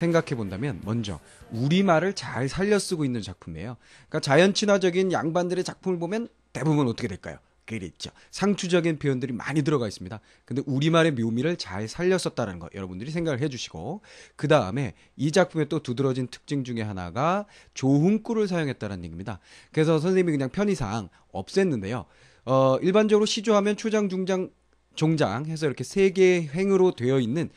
생각해 본다면 먼저 우리말을 잘 살려 쓰고 있는 작품이에요. 그러니까 자연 친화적인 양반들의 작품을 보면 대부분 어떻게 될까요? 그랬죠. 상투적인 표현들이 많이 들어가 있습니다. 근데 우리말의 묘미를 잘 살렸었다는 거 여러분들이 생각을 해주시고 그 다음에 이 작품의 또 두드러진 특징 중에 하나가 조흥구를 사용했다는 얘기입니다. 그래서 선생님이 그냥 편의상 없앴는데요. 어, 일반적으로 시조하면 초장, 중장, 종장 해서 이렇게 세 개의 횡으로 되어 있는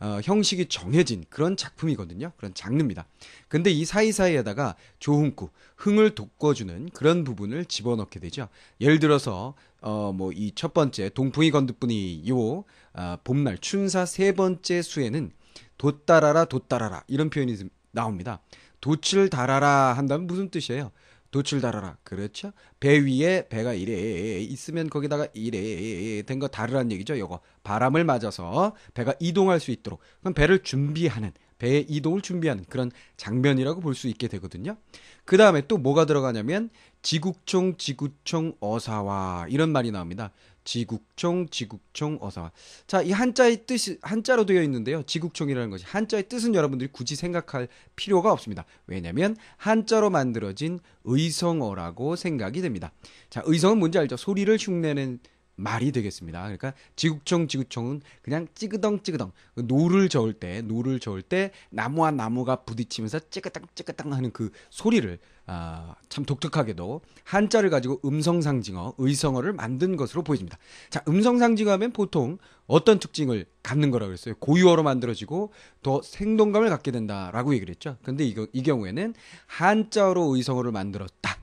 어, 형식이 정해진 그런 작품이거든요. 그런 장르입니다. 근데 이 사이사이에다가 조흥구, 흥을 돋궈주는 그런 부분을 집어넣게 되죠. 예를 들어서 어, 뭐이 첫 번째 동풍이 건드뿐이 요 어, 봄날 춘사 세 번째 수에는 돛따라라 돛따라라 이런 표현이 나옵니다. 돛을 달아라 한다면 무슨 뜻이에요? 돛을 달아라. 그렇죠? 배 위에 배가 이래 있으면 거기다가 이래 된 거다르란 얘기죠. 요거 바람을 맞아서 배가 이동할 수 있도록 그럼 배를 준비하는 배의 이동을 준비하는 그런 장면이라고 볼 수 있게 되거든요. 그 다음에 또 뭐가 들어가냐면 지국총, 지구총, 어사와 이런 말이 나옵니다. 지국총지국총 어사. 자, 이 한자의 뜻이 한자로 되어 있는데요. 지국총이라는 것이 한자의 뜻은 여러분들이 굳이 생각할 필요가 없습니다. 왜냐면 하 한자로 만들어진 의성어라고 생각이 됩니다. 자, 의성은 뭔지 알죠? 소리를 흉내는 말이 되겠습니다. 그러니까 지구촌 지구촌은 그냥 찌그덩 찌그덩 노를 저을 때 노를 저을 때 나무와 나무가 부딪히면서 찌그덩 찌그덩 하는 그 소리를 아, 참 독특하게도 한자를 가지고 음성 상징어, 의성어를 만든 것으로 보여집니다. 자, 음성 상징어면 보통 어떤 특징을 갖는 거라고 했어요 고유어로 만들어지고 더 생동감을 갖게 된다라고 얘기를 했죠. 근데 이, 이 경우에는 한자로 의성어를 만들었다.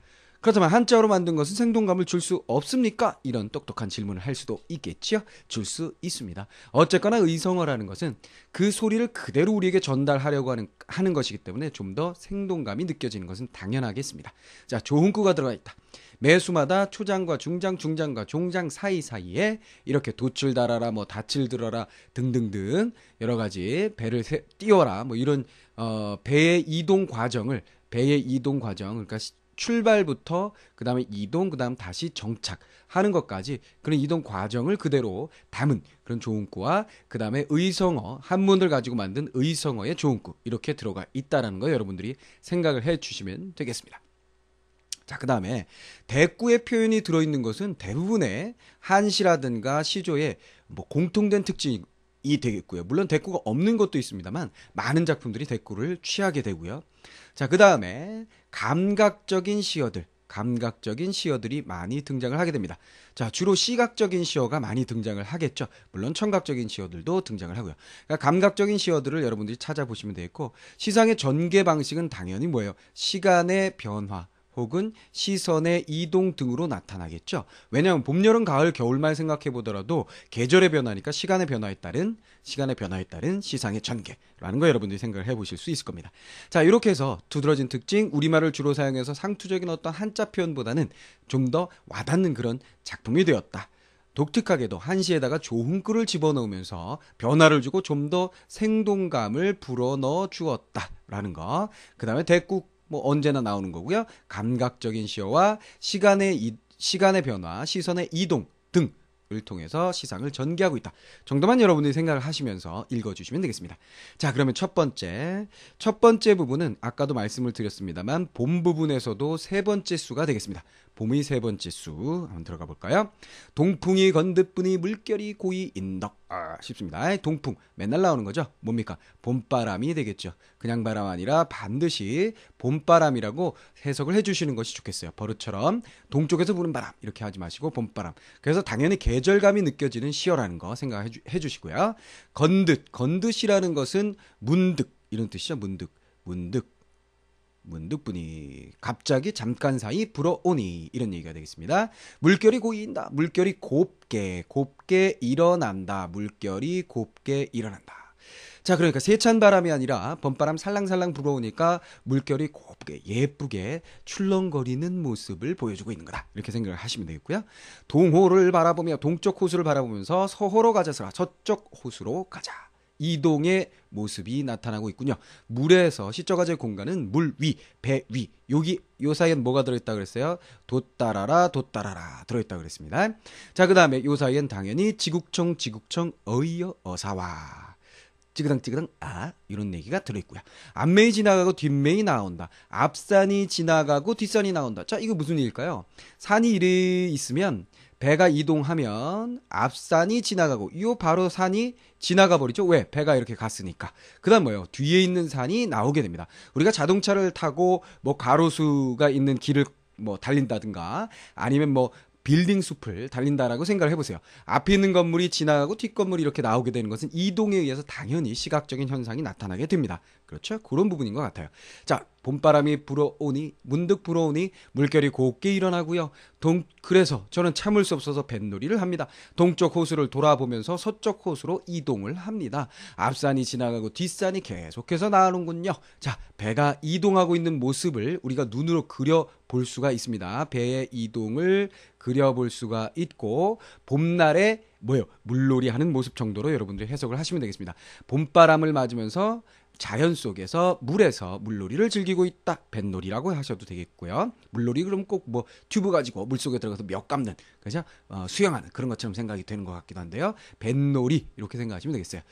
그렇다면 한자어로 만든 것은 생동감을 줄 수 없습니까? 이런 똑똑한 질문을 할 수도 있겠지요. 줄 수 있습니다. 어쨌거나 의성어라는 것은 그 소리를 그대로 우리에게 전달하려고 하는, 하는 것이기 때문에 좀 더 생동감이 느껴지는 것은 당연하겠습니다. 자, 조은구가 들어가 있다. 매수마다 초장과 중장, 중장과 종장 사이사이에 이렇게 도출 달아라, 뭐 닻을 들어라 등등등 여러 가지 배를 띄워라 뭐 이런 어 배의 이동 과정을 배의 이동 과정 그러니까 출발부터 그다음에 이동 그다음 다시 정착하는 것까지 그런 이동 과정을 그대로 담은 그런 조음구와 그다음에 의성어 한문을 가지고 만든 의성어의 조음구 이렇게 들어가 있다라는 거 여러분들이 생각을 해 주시면 되겠습니다. 자, 그 다음에 대구의 표현이 들어있는 것은 대부분의 한시라든가 시조의 뭐 공통된 특징이 되겠고요. 물론 대꾸가 없는 것도 있습니다만 많은 작품들이 대꾸를 취하게 되고요. 자, 그 다음에 감각적인 시어들. 감각적인 시어들이 많이 등장을 하게 됩니다. 자, 주로 시각적인 시어가 많이 등장을 하겠죠. 물론 청각적인 시어들도 등장을 하고요. 그러니까 감각적인 시어들을 여러분들이 찾아보시면 되겠고 시상의 전개 방식은 당연히 뭐예요? 시간의 변화, 혹은 시선의 이동 등으로 나타나겠죠. 왜냐하면 봄, 여름, 가을, 겨울만 생각해 보더라도 계절의 변화니까 시간의 변화에 따른 시간의 변화에 따른 시상의 전개라는 거 여러분들이 생각을 해보실 수 있을 겁니다. 자 이렇게 해서 두드러진 특징 우리말을 주로 사용해서 상투적인 어떤 한자 표현보다는 좀 더 와닿는 그런 작품이 되었다. 독특하게도 한시에다가 좋은 글을 집어넣으면서 변화를 주고 좀 더 생동감을 불어넣어 주었다라는 거. 그 다음에 대국 뭐 언제나 나오는 거고요. 감각적인 시어와 시간의 이, 시간의 변화, 시선의 이동 등을 통해서 시상을 전개하고 있다. 정도만 여러분들이 생각을 하시면서 읽어주시면 되겠습니다. 자, 그러면 첫 번째. 첫 번째 부분은 아까도 말씀을 드렸습니다만, 본 부분에서도 세 번째 수가 되겠습니다. 봄의 세 번째 수 한번 들어가 볼까요? 동풍이 건드뿐이 물결이 고이 인덕 아, 쉽습니다. 동풍 맨날 나오는 거죠. 뭡니까? 봄바람이 되겠죠. 그냥 바람 아니라 반드시 봄바람이라고 해석을 해주시는 것이 좋겠어요. 버릇처럼 동쪽에서 부는 바람 이렇게 하지 마시고 봄바람. 그래서 당연히 계절감이 느껴지는 시어라는 거 생각해 주시고요. 건 듯 건듯이라는 것은 문득 이런 뜻이죠. 문득 문득 문득분이 갑자기 잠깐 사이 불어오니 이런 얘기가 되겠습니다. 물결이 고인다. 물결이 곱게 곱게 일어난다. 물결이 곱게 일어난다. 자, 그러니까 세찬 바람이 아니라 봄바람 살랑살랑 불어오니까 물결이 곱게 예쁘게 출렁거리는 모습을 보여주고 있는 거다. 이렇게 생각을 하시면 되겠고요. 동호를 바라보며 동쪽 호수를 바라보면서 서호로 가자서라 저쪽 호수로 가자. 이동의 모습이 나타나고 있군요. 물에서 시적아재 공간은 물 위, 배 위. 여기 요 사이엔 뭐가 들어있다 그랬어요? 돛따라라, 돛따라라 들어있다 그랬습니다. 자, 그 다음에 요 사이엔 당연히 지국청, 지국청, 어이어, 어사와. 찌그당 찌그당 아 이런 얘기가 들어있고요. 앞메이 지나가고 뒷메이 나온다. 앞산이 지나가고 뒷산이 나온다. 자 이거 무슨 일일까요? 산이 이래 있으면 배가 이동하면 앞산이 지나가고 이 바로 산이 지나가 버리죠. 왜? 배가 이렇게 갔으니까. 그다음 뭐예요? 뒤에 있는 산이 나오게 됩니다. 우리가 자동차를 타고 뭐 가로수가 있는 길을 뭐 달린다든가 아니면 뭐 빌딩 숲을 달린다라고 생각을 해보세요. 앞에 있는 건물이 지나가고 뒷 건물이 이렇게 나오게 되는 것은 이동에 의해서 당연히 시각적인 현상이 나타나게 됩니다. 그렇죠? 그런 부분인 것 같아요. 자, 봄바람이 불어오니 문득 불어오니 물결이 곱게 일어나고요. 동 그래서 저는 참을 수 없어서 뱃놀이를 합니다. 동쪽 호수를 돌아보면서 서쪽 호수로 이동을 합니다. 앞산이 지나가고 뒷산이 계속해서 나오는군요. 자, 배가 이동하고 있는 모습을 우리가 눈으로 그려 볼 수가 있습니다. 배의 이동을 그려 볼 수가 있고 봄날에 뭐요 물놀이 하는 모습 정도로 여러분들이 해석을 하시면 되겠습니다. 봄바람을 맞으면서 자연 속에서 물에서 물놀이를 즐기고 있다. 뱃놀이라고 하셔도 되겠고요. 물놀이 그럼 꼭 뭐 튜브 가지고 물 속에 들어가서 몇 감는 그죠? 어, 수영하는 그런 것처럼 생각이 되는 것 같기도 한데요. 뱃놀이 이렇게 생각하시면 되겠어요.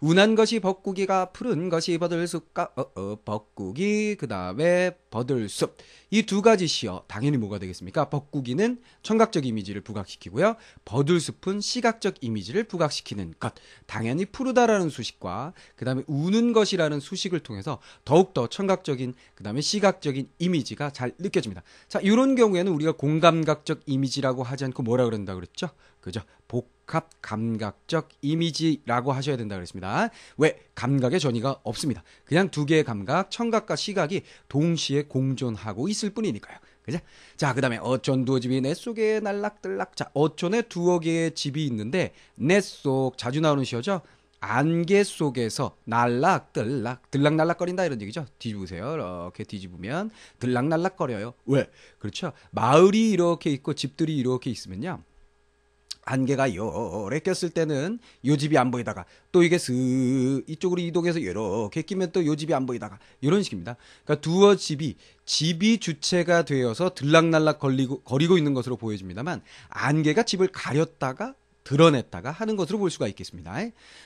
운한 것이 벚국기가 푸른 것이 버들숲과 어, 어, 벚국이 그 다음에 버들숲 이 두 가지 시어 당연히 뭐가 되겠습니까? 벚국기는 청각적 이미지를 부각시키고요. 버들숲은 시각적 이미지를 부각시키는 것 당연히 푸르다라는 수식과 그 다음에 우는 것이라는 하는 수식을 통해서 더욱더 청각적인 그다음에 시각적인 이미지가 잘 느껴집니다. 자, 이런 경우에는 우리가 공감각적 이미지라고 하지 않고 뭐라 그런다 그랬죠? 그죠? 복합 감각적 이미지라고 하셔야 된다 그랬습니다. 왜 감각의 전이가 없습니다. 그냥 두 개의 감각, 청각과 시각이 동시에 공존하고 있을 뿐이니까요. 그죠? 자, 그 다음에 어촌 두어 집이 내 속에 날락들락. 자, 어촌에 두어 개의 집이 있는데 내 속 자주 나오는 시어죠. 안개 속에서 날락들락 들락날락거린다 이런 얘기죠. 뒤집으세요. 이렇게 뒤집으면 들락날락거려요. 왜? 그렇죠. 마을이 이렇게 있고 집들이 이렇게 있으면요. 안개가 요래 꼈을 때는 요 집이 안 보이다가 또 이게 스 이쪽으로 이동해서 요렇게 끼면 또 요 집이 안 보이다가 이런 식입니다. 그러니까 두어 집이 집이 주체가 되어서 들락날락 걸리고 거리고 있는 것으로 보여집니다만 안개가 집을 가렸다가 드러냈다가 하는 것으로 볼 수가 있겠습니다.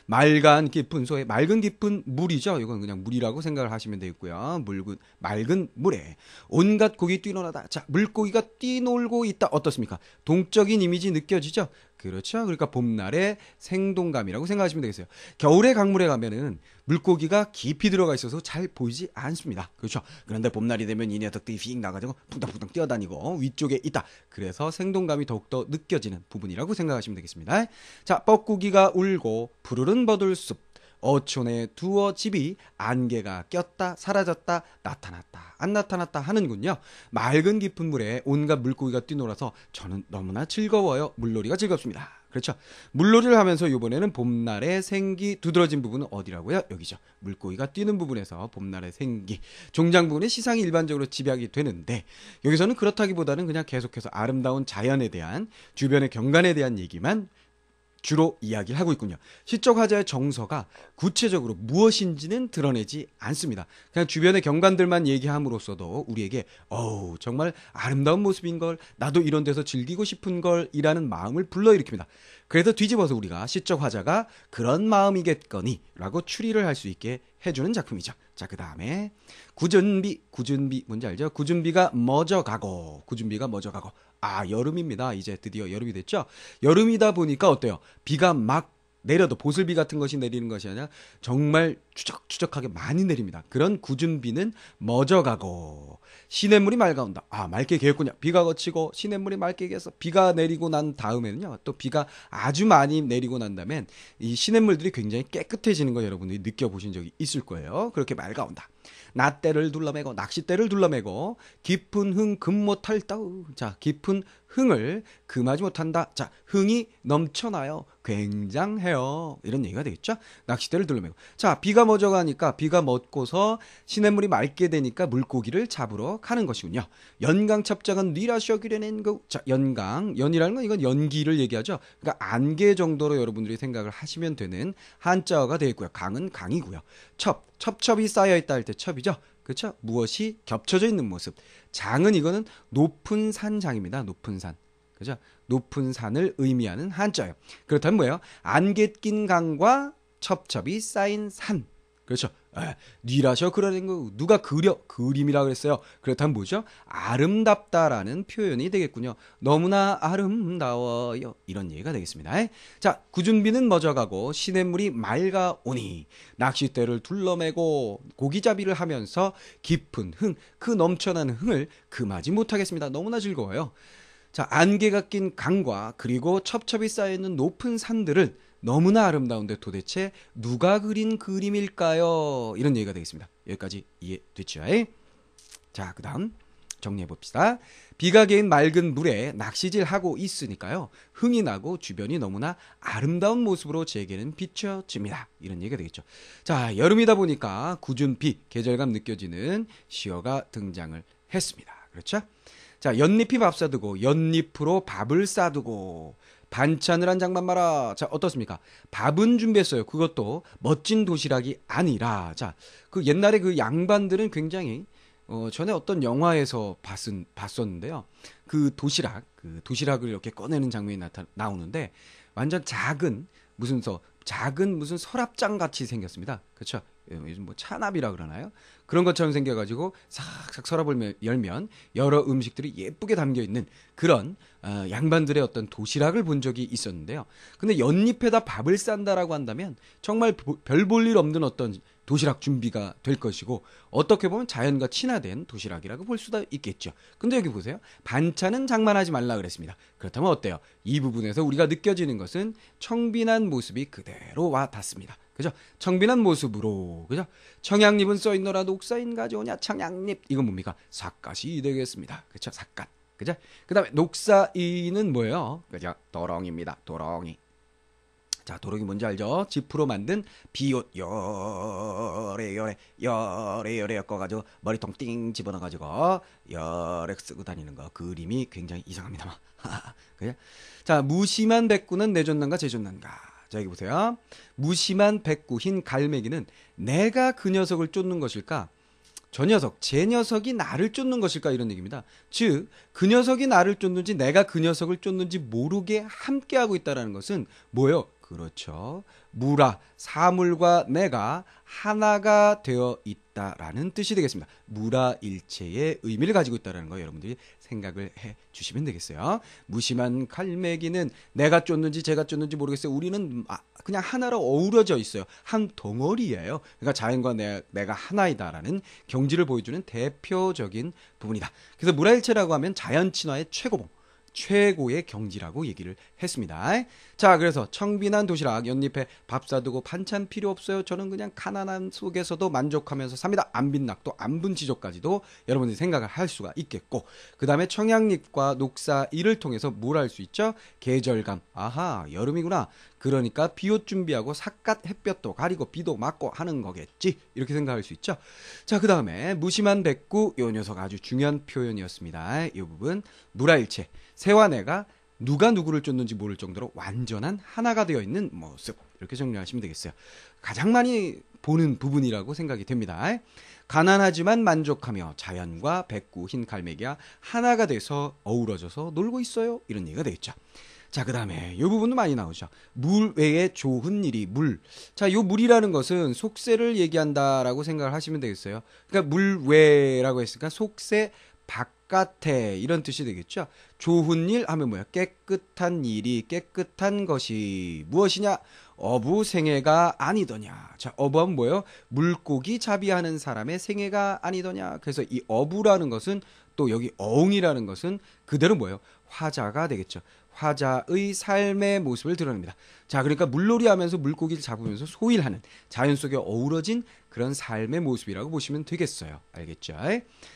맑은 깊은 소의 맑은 깊은 물이죠. 이건 그냥 물이라고 생각을 하시면 되겠고요. 묽은 맑은 물에 온갖 고기 뛰놀아다. 자, 물고기가 뛰놀고 있다. 어떻습니까? 동적인 이미지 느껴지죠? 그렇죠. 그러니까 봄날의 생동감이라고 생각하시면 되겠어요. 겨울에 강물에 가면은 물고기가 깊이 들어가 있어서 잘 보이지 않습니다. 그렇죠. 그런데 봄날이 되면 이 녀석들이 휙 나가지고 푸당푸당 뛰어다니고 위쪽에 있다. 그래서 생동감이 더욱더 느껴지는 부분이라고 생각하시면 되겠습니다. 자, 뻐꾸기가 울고 푸르른 버들숲 어촌에 두어 집이 안개가 꼈다 사라졌다 나타났다 안 나타났다 하는군요. 맑은 깊은 물에 온갖 물고기가 뛰놀아서 저는 너무나 즐거워요. 물놀이가 즐겁습니다. 그렇죠. 물놀이를 하면서 이번에는 봄날의 생기 두드러진 부분은 어디라고요? 여기죠. 물고기가 뛰는 부분에서 봄날의 생기 종장 부분의 시상이 일반적으로 집약이 되는데 여기서는 그렇다기보다는 그냥 계속해서 아름다운 자연에 대한 주변의 경관에 대한 얘기만 주로 이야기를 하고 있군요. 시적 화자의 정서가 구체적으로 무엇인지는 드러내지 않습니다. 그냥 주변의 경관들만 얘기함으로써도 우리에게 어우 정말 아름다운 모습인 걸 나도 이런 데서 즐기고 싶은 걸이라는 마음을 불러일으킵니다. 그래서 뒤집어서 우리가 시적 화자가 그런 마음이겠거니라고 추리를 할 수 있게 해주는 작품이죠. 자, 그 다음에 구준비, 구준비 뭔지 알죠? 구준비가 먼저 가고, 구준비가 먼저 가고. 아, 여름입니다. 이제 드디어 여름이 됐죠? 여름이다 보니까 어때요? 비가 막 내려도 보슬비 같은 것이 내리는 것이 아니라 정말 추적추적하게 많이 내립니다. 그런 구은비는 멎어가고 시냇물이 맑아온다. 아 맑게 개었군요. 비가 거치고 시냇물이 맑게 개서 비가 내리고 난 다음에는요. 또 비가 아주 많이 내리고 난 다음엔 이 시냇물들이 굉장히 깨끗해지는 거 여러분들이 느껴보신 적이 있을 거예요. 그렇게 맑아온다. 낮대를 둘러매고 낚싯대를 둘러매고 깊은 흥 금못 탈다우 자 깊은 흥을 금하지 못한다 자 흥이 넘쳐나요 굉장해요. 이런 얘기가 되겠죠? 낚싯대를 둘러매고. 자, 비가 멎어가니까 비가 멎고서 시냇물이 맑게 되니까 물고기를 잡으러 가는 것이군요. 연강 첩자은니라셔기레낸 거. 자, 연강. 연이라는 건 이건 연기를 얘기하죠. 그러니까 안개 정도로 여러분들이 생각을 하시면 되는 한자어가 되겠고요. 강은 강이고요. 첩. 첩첩이 쌓여있다 할 때 첩이죠. 그렇죠? 무엇이 겹쳐져 있는 모습. 장은 이거는 높은 산장입니다. 높은 산. 그죠? 높은 산을 의미하는 한자예요. 그렇다면 뭐예요? 안개 낀 강과 첩첩이 쌓인 산. 그렇죠. 에, 니라셔 그라는 거 누가 그려 그림이라 그랬어요. 그렇다면 뭐죠? 아름답다라는 표현이 되겠군요. 너무나 아름다워요. 이런 얘기가 되겠습니다. 에? 자, 구준비는 머저가고 시냇물이 맑아오니 낚싯대를 둘러매고 고기잡이를 하면서 깊은 흥, 그 넘쳐나는 흥을 금하지 못하겠습니다. 너무나 즐거워요. 자, 안개가 낀 강과 그리고 첩첩이 쌓여있는 높은 산들은 너무나 아름다운데 도대체 누가 그린 그림일까요? 이런 얘기가 되겠습니다. 여기까지 이해됐죠? 자, 그 다음 정리해 봅시다. 비가 개인 맑은 물에 낚시질하고 있으니까요. 흥이 나고 주변이 너무나 아름다운 모습으로 제게는 비춰집니다. 이런 얘기가 되겠죠. 자, 여름이다 보니까 구준 비, 계절감 느껴지는 시어가 등장을 했습니다. 그렇죠? 자, 연잎이 밥 싸두고 연잎으로 밥을 싸두고 반찬을 한 장만 말아. 자, 어떻습니까? 밥은 준비했어요. 그것도 멋진 도시락이 아니라. 자, 그 옛날에 그 양반들은 굉장히 어, 전에 어떤 영화에서 봤은, 봤었는데요. 그 도시락, 그 도시락을 이렇게 꺼내는 장면이 나타, 나오는데 완전 작은 무슨 서 작은 무슨 서랍장 같이 생겼습니다. 그렇죠? 예, 요즘 뭐 차납이라 그러나요? 그런 것처럼 생겨가지고 싹싹 서랍을 열면 여러 음식들이 예쁘게 담겨 있는 그런 어, 양반들의 어떤 도시락을 본 적이 있었는데요. 근데 연잎에다 밥을 싼다라고 한다면 정말 별 볼 일 없는 어떤 도시락 준비가 될 것이고 어떻게 보면 자연과 친화된 도시락이라고 볼 수도 있겠죠. 근데 여기 보세요. 반찬은 장만하지 말라 그랬습니다. 그렇다면 어때요? 이 부분에서 우리가 느껴지는 것은 청빈한 모습이 그대로 와 닿습니다. 그죠? 청빈한 모습으로 그죠? 청양잎은 써있노라 녹사인 가져오냐 청양잎 이건 뭡니까? 삿갓이 되겠습니다. 그렇죠? 삿갓 그죠? 그 다음에 녹사인은 뭐예요? 그죠? 도롱입니다 도렁이. 자, 도록이 뭔지 알죠? 지프로 만든 비옷 열에 열에 열에 열에 엮어가지고 머리통 띵 집어넣어가지고 열에 쓰고 다니는 거 그 그림이 굉장히 이상합니다만. 그래? 자, 무심한 백구는 내존난가 제존난가. 자, 여기 보세요. 무심한 백구 흰 갈매기는 내가 그 녀석을 쫓는 것일까? 저 녀석, 제 녀석이 나를 쫓는 것일까? 이런 얘기입니다. 즉, 그 녀석이 나를 쫓는지 내가 그 녀석을 쫓는지 모르게 함께하고 있다는 것은 뭐예요? 그렇죠. 무라 사물과 내가 하나가 되어 있다라는 뜻이 되겠습니다. 무라일체의 의미를 가지고 있다라는 거 여러분들이 생각을 해 주시면 되겠어요. 무심한 칼매기는 내가 쫓는지 제가 쫓는지 모르겠어요. 우리는 아, 그냥 하나로 어우러져 있어요. 한 덩어리예요. 그러니까 자연과 내, 내가 하나이다라는 경지를 보여주는 대표적인 부분이다. 그래서 무라일체라고 하면 자연 친화의 최고봉. 최고의 경지라고 얘기를 했습니다. 자, 그래서 청빈한 도시락 연잎에 밥 사두고 반찬 필요 없어요. 저는 그냥 가난한 속에서도 만족하면서 삽니다. 안빈낙도 안분지조까지도 여러분들이 생각을 할 수가 있겠고 그 다음에 청양잎과 녹사 이를 통해서 뭘 할 수 있죠? 계절감. 아하, 여름이구나. 그러니까 비옷 준비하고 삿갓 햇볕도 가리고 비도 맞고 하는 거겠지. 이렇게 생각할 수 있죠. 자, 그 다음에 무심한 백구 요 녀석 아주 중요한 표현이었습니다. 이 부분 무라일체 세와 내가 누가 누구를 쫓는지 모를 정도로 완전한 하나가 되어 있는 모습 이렇게 정리하시면 되겠어요. 가장 많이 보는 부분이라고 생각이 됩니다. 가난하지만 만족하며 자연과 백구 흰 갈매기와 하나가 돼서 어우러져서 놀고 있어요. 이런 얘기가 되겠죠. 자, 그 다음에 이 부분도 많이 나오죠. 물 외에 좋은 일이 물. 자, 요 물이라는 것은 속세를 얘기한다라고 생각을 하시면 되겠어요. 그러니까 물 외라고 했으니까 속세 바깥에 이런 뜻이 되겠죠. 좋은 일 하면 뭐야? 깨끗한 일이 깨끗한 것이 무엇이냐? 어부 생애가 아니더냐. 자, 어부하면 뭐예요? 물고기 잡이하는 사람의 생애가 아니더냐. 그래서 이 어부라는 것은 또 여기 어웅이라는 것은 그대로 뭐예요? 화자가 되겠죠. 화자의 삶의 모습을 드러냅니다. 자, 그러니까 물놀이 하면서 물고기를 잡으면서 소일하는 자연 속에 어우러진 그런 삶의 모습이라고 보시면 되겠어요. 알겠죠?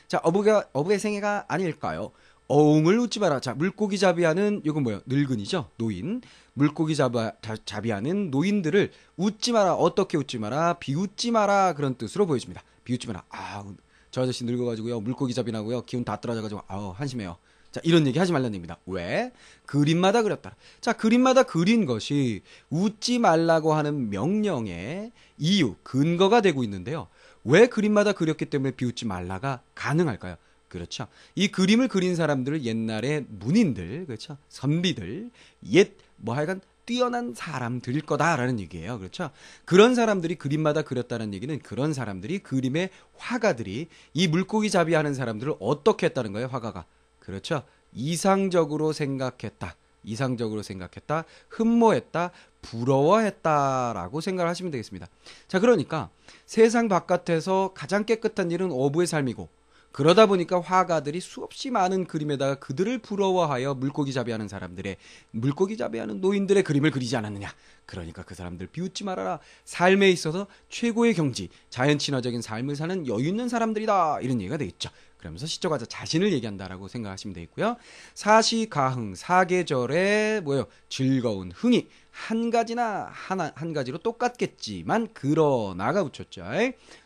자, 어부가, 어부의 생애가 아닐까요? 어웅을 웃지 마라. 자, 물고기 잡이하는 이건 뭐예요? 늙은이죠. 노인. 물고기 잡아, 잡이하는 노인들을 웃지 마라. 어떻게 웃지 마라. 비웃지 마라. 그런 뜻으로 보여집니다. 비웃지 마라. 아, 저 아저씨 늙어가지고요. 물고기 잡이나고요. 기운 다 떨어져가지고 아우 한심해요. 자, 이런 얘기 하지 말라는 얘기입니다. 왜? 그림마다 그렸다. 자, 그림마다 그린 것이 웃지 말라고 하는 명령의 이유, 근거가 되고 있는데요. 왜 그림마다 그렸기 때문에 비웃지 말라가 가능할까요? 그렇죠. 이 그림을 그린 사람들을 옛날에 문인들, 그렇죠. 선비들, 옛, 뭐 하여간 뛰어난 사람들일 거다라는 얘기예요. 그렇죠? 그런 사람들이 그림마다 그렸다는 얘기는 그런 사람들이 그림의 화가들이 이 물고기 잡이 하는 사람들을 어떻게 했다는 거예요, 화가가. 그렇죠? 이상적으로 생각했다. 이상적으로 생각했다. 흠모했다. 부러워했다라고 생각을 하시면 되겠습니다. 자, 그러니까 세상 바깥에서 가장 깨끗한 일은 어부의 삶이고 그러다 보니까 화가들이 수없이 많은 그림에다가 그들을 부러워하여 물고기 잡이하는 사람들의 물고기 잡이하는 노인들의 그림을 그리지 않았느냐. 그러니까 그 사람들 비웃지 말아라. 삶에 있어서 최고의 경지, 자연 친화적인 삶을 사는 여유 있는 사람들이다. 이런 얘기가 되겠죠. 그러면서 시조가자 자신을 얘기한다라고 생각하시면 되겠고요. 사시가흥 사계절의 뭐예요? 즐거운 흥이 한 가지나 하나 한 가지로 똑같겠지만 그러나가 붙였죠.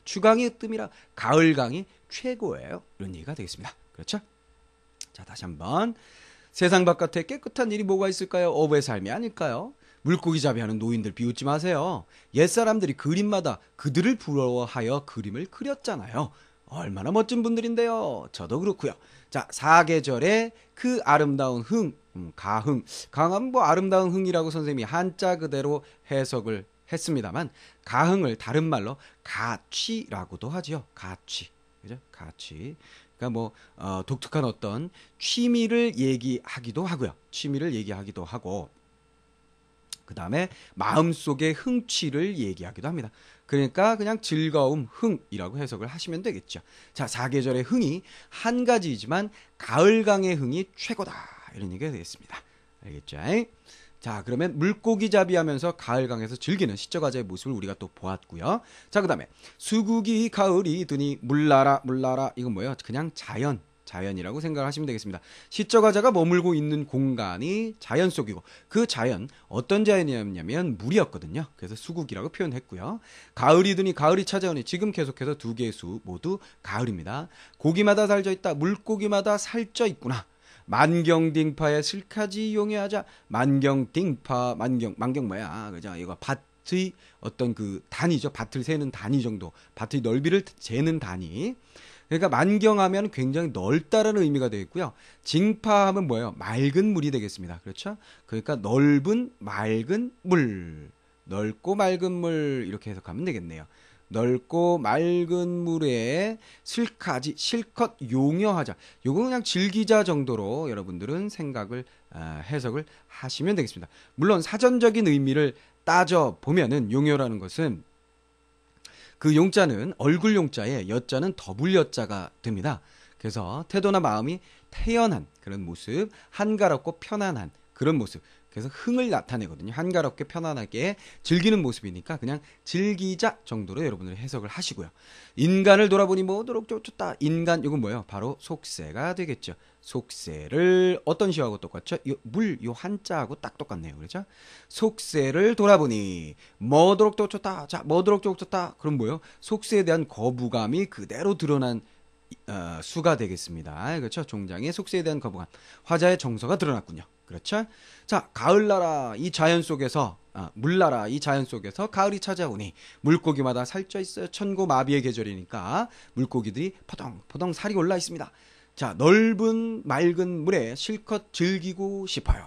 추강의 으뜸이라 가을강이 최고예요. 이런 얘기가 되겠습니다. 그렇죠? 자 다시 한번 세상 바깥에 깨끗한 일이 뭐가 있을까요? 어부의 삶이 아닐까요? 물고기 잡이하는 노인들 비웃지 마세요. 옛사람들이 그림마다 그들을 부러워하여 그림을 그렸잖아요. 얼마나 멋진 분들인데요. 저도 그렇고요. 자, 사계절의 그 아름다운 흥, 음, 가흥. 강한뭐 아름다운 흥이라고 선생님이 한자 그대로 해석을 했습니다만 가흥을 다른 말로 가취라고도 하지요. 가취. 그죠? 가취. 그러니까 뭐 어, 독특한 어떤 취미를 얘기하기도 하고요. 취미를 얘기하기도 하고 그다음에 마음속의 흥취를 얘기하기도 합니다. 그러니까 그냥 즐거움, 흥이라고 해석을 하시면 되겠죠. 자, 사계절의 흥이 한 가지이지만 가을강의 흥이 최고다. 이런 얘기가 되겠습니다. 알겠죠? 자, 그러면 물고기 잡이 하면서 가을강에서 즐기는 시적화자의 모습을 우리가 또 보았고요. 자, 그 다음에 수국이 가을이 드니 물나라, 물나라. 이건 뭐예요? 그냥 자연. 자연이라고 생각하시면 되겠습니다. 시적화자가 머물고 있는 공간이 자연 속이고 그 자연 어떤 자연이었냐면 물이었거든요. 그래서 수국이라고 표현했고요. 가을이 드니 가을이 찾아오니 지금 계속해서 두 개의 수 모두 가을입니다. 고기마다 살져 있다. 물고기마다 살쪄 있구나. 만경딩파의 슬카지 용해하자 만경딩파 만경 만경 뭐야 그죠 이거 밭의 어떤 그 단위죠 밭을 세는 단위 정도 밭의 넓이를 재는 단위 그러니까 만경하면 굉장히 넓다라는 의미가 되겠고요 징파하면 뭐예요? 맑은 물이 되겠습니다. 그렇죠? 그러니까 넓은 맑은 물. 넓고 맑은 물 이렇게 해석하면 되겠네요. 넓고 맑은 물에 실까지 실컷 용여하자. 요거 그냥 즐기자 정도로 여러분들은 생각을 아, 해석을 하시면 되겠습니다. 물론 사전적인 의미를 따져 보면은 용여라는 것은 그 용자는 얼굴 용자에 여자는 더불 여자가 됩니다. 그래서 태도나 마음이 태연한 그런 모습, 한가롭고 편안한 그런 모습. 그래서 흥을 나타내거든요. 한가롭게 편안하게 즐기는 모습이니까 그냥 즐기자 정도로 여러분들 해석을 하시고요. 인간을 돌아보니 모도록 쫓았다. 인간 이건 뭐예요? 바로 속세가 되겠죠. 속세를 어떤 시하고 똑같죠? 물, 요 한자하고 딱 똑같네요. 그렇죠? 속세를 돌아보니 뭐도록 쫓았다. 자, 뭐도록 쫓았다. 그럼 뭐예요? 속세에 대한 거부감이 그대로 드러난 어, 수가 되겠습니다. 그렇죠? 종장의 속세에 대한 거부감. 화자의 정서가 드러났군요. 그렇죠? 자, 가을나라 이 자연 속에서 아, 물나라 이 자연 속에서 가을이 찾아오니 물고기마다 살쪄 있어요. 천고 마비의 계절이니까 물고기들이 포동포동 살이 올라 있습니다. 자, 넓은 맑은 물에 실컷 즐기고 싶어요.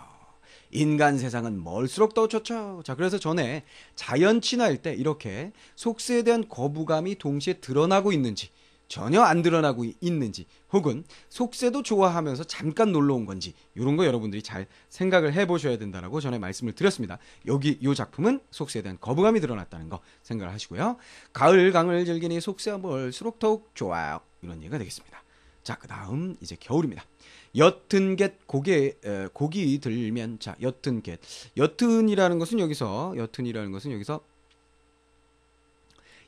인간 세상은 멀수록 더 좋죠. 자, 그래서 전에 자연 친화일 때 이렇게 속세에 대한 거부감이 동시에 드러나고 있는지 전혀 안 드러나고 있는지 혹은 속세도 좋아하면서 잠깐 놀러 온 건지 이런 거 여러분들이 잘 생각을 해보셔야 된다라고 전에 말씀을 드렸습니다. 여기 이 작품은 속세에 대한 거부감이 드러났다는 거 생각을 하시고요. 가을 강을 즐기니 속세가 멀수록 더욱 좋아요. 이런 얘기가 되겠습니다. 자, 그 다음 이제 겨울입니다. 옅은 겟 고개 에, 고기 들면 자, 옅은 겟. 옅은이라는 것은 여기서 옅은이라는 것은 여기서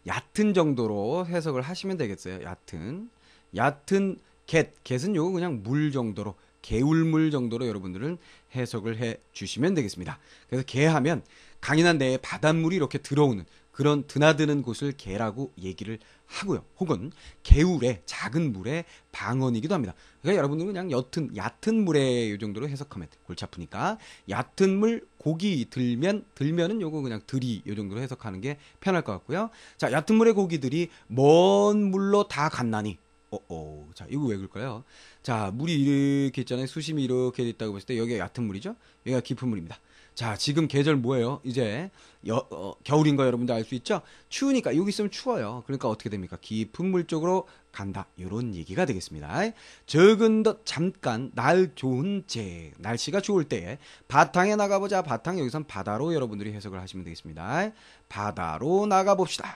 얕은 정도로 해석을 하시면 되겠어요. 얕은 얕은 겟 겟은 요거 그냥 물 정도로 개울물 정도로 여러분들은 해석을 해 주시면 되겠습니다. 그래서 개하면 강인한내에 바닷물이 이렇게 들어오는 그런 드나드는 곳을 개라고 얘기를 하고요. 혹은 개울의 작은 물의 방언이기도 합니다. 그러니까 여러분들 그냥 옅은 얕은 물에 요 정도로 해석하면 돼. 골치 아프니까 얕은 물 고기 들면 들면은 요거 그냥 들이 요 정도로 해석하는 게 편할 것 같고요. 자, 얕은 물의 고기들이 먼 물로 다 갔나니. 어어. 자, 이거 왜 그럴까요? 자, 물이 이렇게 있잖아요. 수심이 이렇게 됐다고 봤을 때 여기가 얕은 물이죠. 여기가 깊은 물입니다. 자, 지금 계절 뭐예요? 이제 여, 어, 겨울인 거 여러분들 알 수 있죠? 추우니까 여기 있으면 추워요. 그러니까 어떻게 됩니까? 깊은 물 쪽으로 간다. 이런 얘기가 되겠습니다. 적은 듯 잠깐 날 좋은 제 날씨가 좋을 때 바탕에 나가보자. 바탕 여기선 바다로 여러분들이 해석을 하시면 되겠습니다. 바다로 나가봅시다.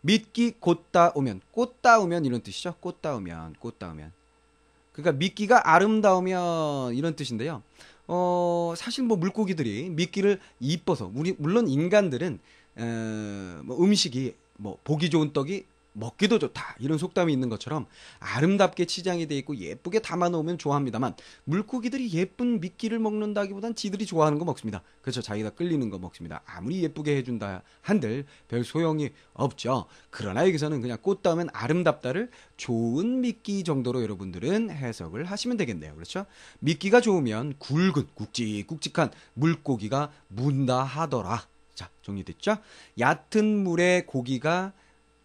믿기 곧다 오면 꽃다 오면 이런 뜻이죠. 꽃다 오면 꽃다 오면 그러니까 미끼가 아름다우면 이런 뜻인데요. 어, 사실 뭐 물고기들이 미끼를 이뻐서 우리 물론 인간들은 에, 뭐 음식이 뭐 보기 좋은 떡이 먹기도 좋다 이런 속담이 있는 것처럼 아름답게 치장이 돼 있고 예쁘게 담아 놓으면 좋아합니다만 물고기들이 예쁜 미끼를 먹는다기보단 지들이 좋아하는 거 먹습니다. 그렇죠 자기가 끌리는 거 먹습니다. 아무리 예쁘게 해준다 한들 별 소용이 없죠. 그러나 여기서는 그냥 꽃다음엔 아름답다를 좋은 미끼 정도로 여러분들은 해석을 하시면 되겠네요. 그렇죠? 미끼가 좋으면 굵은 굵직굵직한 물고기가 문다 하더라. 자 정리됐죠? 얕은 물에 고기가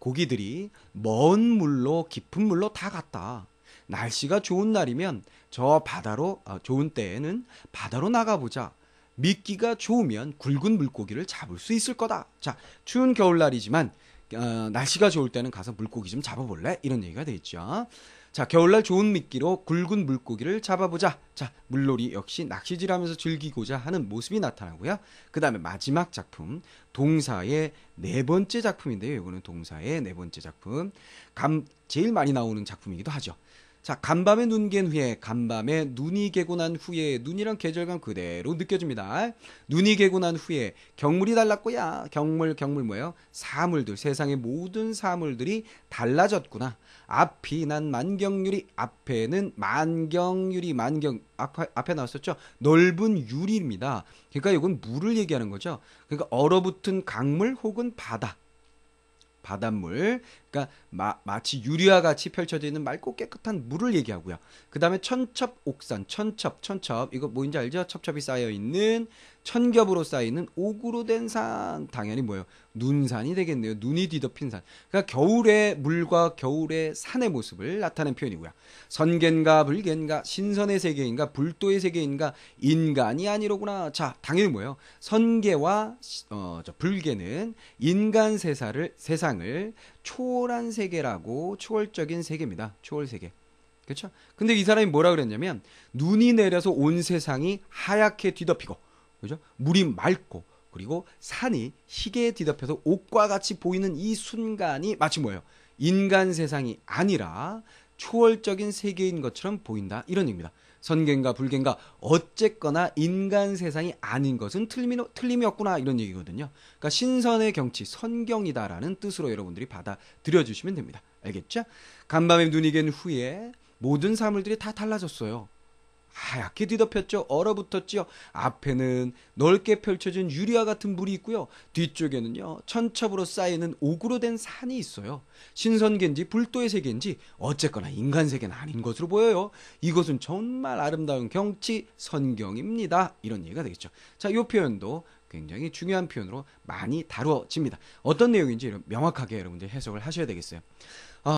고기들이 먼 물로 깊은 물로 다 갔다. 날씨가 좋은 날이면 저 바다로 아, 좋은 때에는 바다로 나가보자. 미끼가 좋으면 굵은 물고기를 잡을 수 있을 거다. 자, 추운 겨울날이지만 어, 날씨가 좋을 때는 가서 물고기 좀 잡아볼래? 이런 얘기가 되어있죠 자, 겨울날 좋은 미끼로 굵은 물고기를 잡아보자. 자, 물놀이 역시 낚시질하면서 즐기고자 하는 모습이 나타나고요. 그 다음에 마지막 작품, 동사의 네 번째 작품인데요. 이거는 동사의 네 번째 작품. 감, 제일 많이 나오는 작품이기도 하죠. 자, 간밤에 눈깬 후에 간밤에 눈이 개고 난 후에 눈이랑 계절감 그대로 느껴집니다. 눈이 개고 난 후에 경물이 달랐고야. 경물 경물 뭐예요? 사물들 세상의 모든 사물들이 달라졌구나. 앞이 난 만경유리 앞에는 만경유리 만경 앞, 앞에 나왔었죠. 넓은 유리입니다. 그러니까 이건 물을 얘기하는 거죠. 그러니까 얼어붙은 강물 혹은 바다 바닷물 그러니까 마, 치 유리와 같이 펼쳐져 있는 맑고 깨끗한 물을 얘기하고요. 그 다음에 천첩 옥산, 천첩, 천첩. 이거 뭐인지 알죠? 첩첩이 쌓여있는 천겹으로 쌓이는 옥으로 된 산. 당연히 뭐예요? 눈산이 되겠네요. 눈이 뒤덮인 산. 그러니까 겨울의 물과 겨울의 산의 모습을 나타낸 표현이고요. 선겐가 불겐가 신선의 세계인가 불도의 세계인가 인간이 아니로구나. 자, 당연히 뭐예요? 선계와 어, 불계는 인간 세상을 세상을 초월한 세계라고 초월적인 세계입니다. 초월 세계. 그렇죠? 근데 이 사람이 뭐라 그랬냐면 눈이 내려서 온 세상이 하얗게 뒤덮이고 그죠? 물이 맑고 그리고 산이 희게 뒤덮여서 옷과 같이 보이는 이 순간이 마치 뭐예요? 인간 세상이 아니라 초월적인 세계인 것처럼 보인다 이런 얘기입니다. 선견과불견과 어쨌거나 인간 세상이 아닌 것은 틀림이, 틀림이 없구나 이런 얘기거든요. 그러니까 신선의 경치 선경이다라는 뜻으로 여러분들이 받아들여 주시면 됩니다. 알겠죠? 간밤에 눈이 갠 후에 모든 사물들이 다 달라졌어요. 하얗게 뒤덮였죠. 얼어붙었지요. 앞에는 넓게 펼쳐진 유리와 같은 물이 있고요. 뒤쪽에는요. 천첩으로 쌓이는 옥으로 된 산이 있어요. 신선계인지 불도의 세계인지 어쨌거나 인간 세계는 아닌 것으로 보여요. 이것은 정말 아름다운 경치 선경입니다. 이런 얘기가 되겠죠. 자, 요 표현도 굉장히 중요한 표현으로 많이 다루어집니다. 어떤 내용인지 명확하게 여러분들 해석을 하셔야 되겠어요.